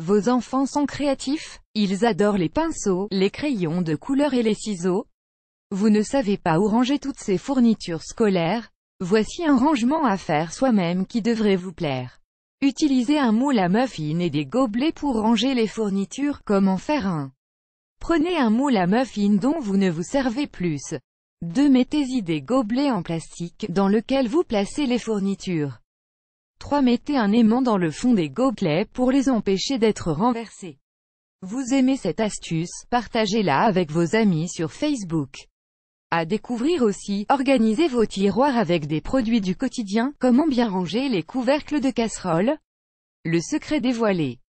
Vos enfants sont créatifs, ils adorent les pinceaux, les crayons de couleur et les ciseaux. Vous ne savez pas où ranger toutes ces fournitures scolaires Voici un rangement à faire soi-même qui devrait vous plaire. Utilisez un moule à muffins et des gobelets pour ranger les fournitures, comment faire un Prenez un moule à muffins dont vous ne vous servez plus. Deux, Mettez-y des gobelets en plastique, dans lequel vous placez les fournitures. 3. Mettez un aimant dans le fond des gobelets pour les empêcher d'être renversés. Vous aimez cette astuce, partagez-la avec vos amis sur Facebook. À découvrir aussi, organisez vos tiroirs avec des produits du quotidien, comment bien ranger les couvercles de casseroles. Le secret dévoilé.